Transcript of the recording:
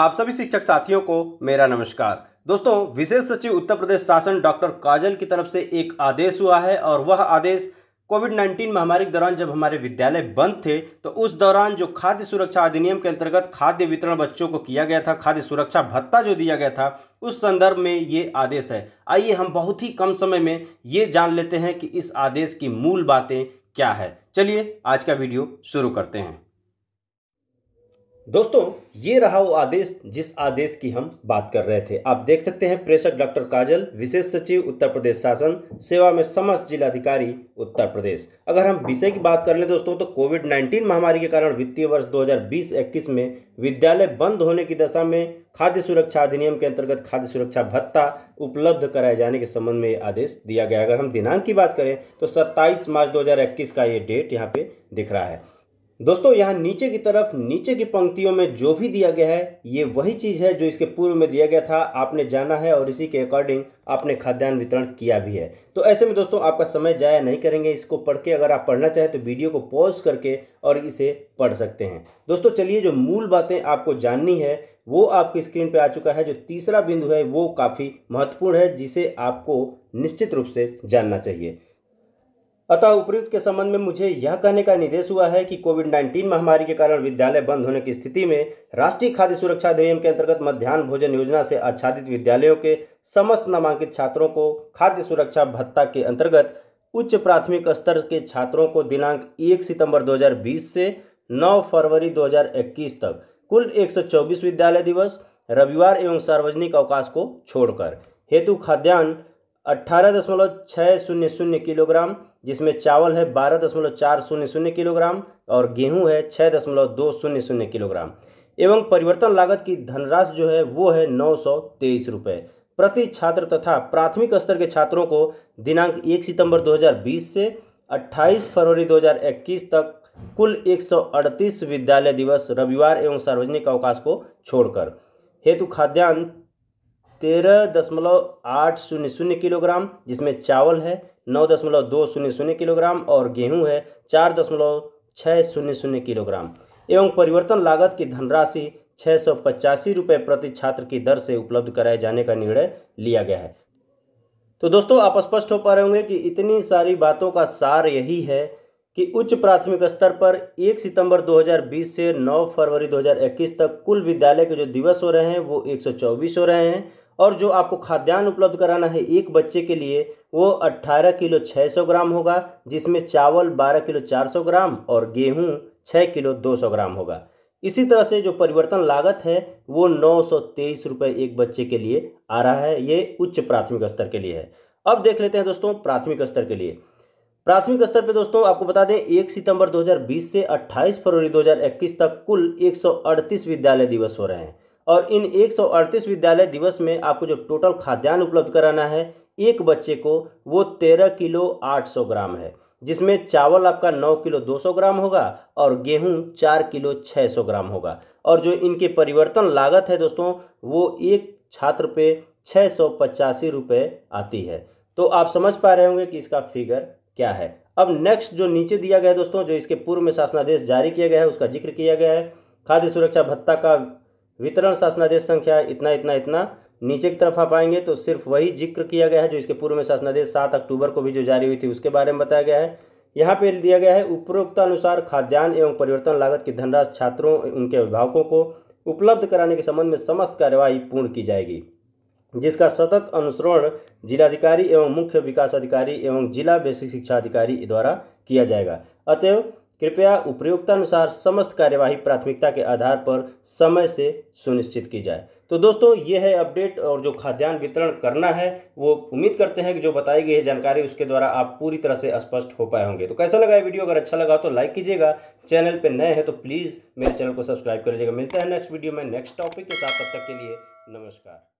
आप सभी शिक्षक साथियों को मेरा नमस्कार दोस्तों विशेष सचिव उत्तर प्रदेश शासन डॉक्टर काजल की तरफ से एक आदेश हुआ है और वह आदेश कोविड 19 महामारी के दौरान जब हमारे विद्यालय बंद थे तो उस दौरान जो खाद्य सुरक्षा अधिनियम के अंतर्गत खाद्य वितरण बच्चों को किया गया था खाद्य सुरक्षा भत्ता जो दिया गया था उस संदर्भ में ये आदेश है आइए हम बहुत ही कम समय में ये जान लेते हैं कि इस आदेश की मूल बातें क्या है चलिए आज का वीडियो शुरू करते हैं दोस्तों ये रहा वो आदेश जिस आदेश की हम बात कर रहे थे आप देख सकते हैं प्रेषक डॉक्टर काजल विशेष सचिव उत्तर प्रदेश शासन सेवा में समस्त जिलाधिकारी उत्तर प्रदेश अगर हम विषय की बात कर लें दोस्तों तो कोविड 19 महामारी के कारण वित्तीय वर्ष 2020-21 में विद्यालय बंद होने की दशा में खाद्य सुरक्षा अधिनियम के अंतर्गत खाद्य सुरक्षा भत्ता उपलब्ध कराए जाने के संबंध में ये आदेश दिया गया अगर हम दिनांक की बात करें तो सत्ताईस मार्च दो का ये डेट यहाँ पे दिख रहा है दोस्तों यहाँ नीचे की तरफ नीचे की पंक्तियों में जो भी दिया गया है ये वही चीज़ है जो इसके पूर्व में दिया गया था आपने जाना है और इसी के अकॉर्डिंग आपने खाद्यान्न वितरण किया भी है तो ऐसे में दोस्तों आपका समय जाया नहीं करेंगे इसको पढ़ के अगर आप पढ़ना चाहें तो वीडियो को पॉज करके और इसे पढ़ सकते हैं दोस्तों चलिए जो मूल बातें आपको जाननी है वो आपकी स्क्रीन पर आ चुका है जो तीसरा बिंदु है वो काफ़ी महत्वपूर्ण है जिसे आपको निश्चित रूप से जानना चाहिए अतः उपयुक्त के संबंध में मुझे यह कहने का निर्देश हुआ है कि कोविड 19 महामारी के कारण विद्यालय बंद होने की स्थिति में राष्ट्रीय खाद्य सुरक्षा अधिनियम के अंतर्गत मध्यान्ह भोजन योजना से आच्छादित विद्यालयों के समस्त नामांकित छात्रों को खाद्य सुरक्षा भत्ता के अंतर्गत उच्च प्राथमिक स्तर के छात्रों को दिनांक एक सितम्बर दो से नौ फरवरी दो तक कुल एक विद्यालय दिवस रविवार एवं सार्वजनिक अवकाश को छोड़कर हेतु खाद्यान्न अट्ठारह दशमलव छः शून्य शून्य किलोग्राम जिसमें चावल है बारह दशमलव चार शून्य शून्य किलोग्राम और गेहूं है छः दशमलव दो शून्य शून्य किलोग्राम एवं परिवर्तन लागत की धनराशि जो है वो है नौ सौ तेईस रुपये प्रति छात्र तथा प्राथमिक स्तर के छात्रों को दिनांक एक सितंबर 2020 से 28 फरवरी 2021 तक कुल अड़तीस विद्यालय दिवस रविवार एवं सार्वजनिक अवकाश को छोड़कर हेतु खाद्यान्न तेरह दशमलव आठ शून्य शून्य किलोग्राम जिसमें चावल है नौ दशमलव दो शून्य शून्य किलोग्राम और गेहूं है चार दशमलव छः शून्य शून्य किलोग्राम एवं परिवर्तन लागत की धनराशि छः सौ पचासी रुपये प्रति छात्र की दर से उपलब्ध कराए जाने का निर्णय लिया गया है तो दोस्तों आप स्पष्ट हो पा रहे होंगे कि इतनी सारी बातों का सार यही है कि उच्च प्राथमिक स्तर पर 1 सितंबर 2020 से 9 फरवरी 2021 तक कुल विद्यालय के जो दिवस हो रहे हैं वो 124 हो रहे हैं और जो आपको खाद्यान्न उपलब्ध कराना है एक बच्चे के लिए वो 18 किलो 600 ग्राम होगा जिसमें चावल 12 किलो 400 ग्राम और गेहूं 6 किलो 200 ग्राम होगा इसी तरह से जो परिवर्तन लागत है वो नौ सौ एक बच्चे के लिए आ रहा है ये उच्च प्राथमिक स्तर के लिए है अब देख लेते हैं दोस्तों प्राथमिक स्तर के लिए प्राथमिक स्तर पे दोस्तों आपको बता दें 1 सितंबर 2020 से 28 फरवरी 2021 तक कुल 138 विद्यालय दिवस हो रहे हैं और इन 138 विद्यालय दिवस में आपको जो टोटल खाद्यान्न उपलब्ध कराना है एक बच्चे को वो 13 किलो 800 ग्राम है जिसमें चावल आपका 9 किलो 200 ग्राम होगा और गेहूं 4 किलो 600 ग्राम होगा और जो इनके परिवर्तन लागत है दोस्तों वो एक छात्र पे छः सौ पचासी रुपये आती है तो आप समझ पा रहे होंगे कि इसका फिगर क्या है अब नेक्स्ट जो नीचे दिया गया है दोस्तों जो इसके पूर्व में शासनादेश जारी किया गया है उसका जिक्र किया गया है खाद्य सुरक्षा भत्ता का वितरण शासनादेश संख्या इतना इतना इतना नीचे की तरफ आप आएंगे तो सिर्फ वही जिक्र किया गया है जो इसके पूर्व में शासनादेश सात अक्टूबर को भी जो जारी हुई थी उसके बारे में बताया गया है यहाँ पे दिया गया है अनुसार खाद्यान्न एवं परिवर्तन लागत की धनराशि छात्रों उनके अभिभावकों को उपलब्ध कराने के संबंध में समस्त कार्यवाही पूर्ण की जाएगी जिसका सतत अनुसरण जिलाधिकारी एवं मुख्य विकास अधिकारी एवं जिला बेसिक शिक्षा अधिकारी द्वारा किया जाएगा अतएव कृपया उपयोगतानुसार समस्त कार्यवाही प्राथमिकता के आधार पर समय से सुनिश्चित की जाए तो दोस्तों ये है अपडेट और जो खाद्यान्न वितरण करना है वो उम्मीद करते हैं कि जो बताई गई है जानकारी उसके द्वारा आप पूरी तरह से स्पष्ट हो पाए होंगे तो कैसा लगा ये वीडियो अगर अच्छा लगा तो लाइक कीजिएगा चैनल पर नए हैं तो प्लीज़ मेरे चैनल को सब्सक्राइब कर लीजिएगा मिलते हैं नेक्स्ट वीडियो में नेक्स्ट टॉपिक के साथ तब तक के लिए नमस्कार